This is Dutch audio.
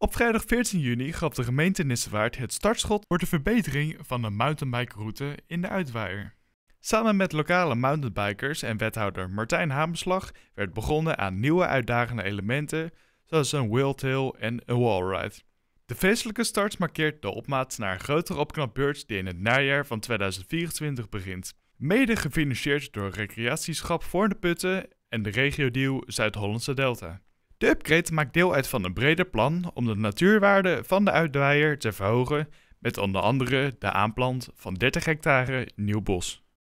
Op vrijdag 14 juni gaf de gemeente Nissewaard het startschot voor de verbetering van de mountainbikeroute in de Uitwaaier. Samen met lokale mountainbikers en wethouder Martijn Hamerslag werd begonnen aan nieuwe uitdagende elementen zoals een wheeltail en een wallride. De feestelijke start markeert de opmaat naar een grotere opknapbeurt die in het najaar van 2024 begint. Mede gefinancierd door recreatieschap voor de Putten en de regio Zuid-Hollandse Delta. De upgrade maakt deel uit van een breder plan om de natuurwaarde van de uitwaaier te verhogen met onder andere de aanplant van 30 hectare nieuw bos.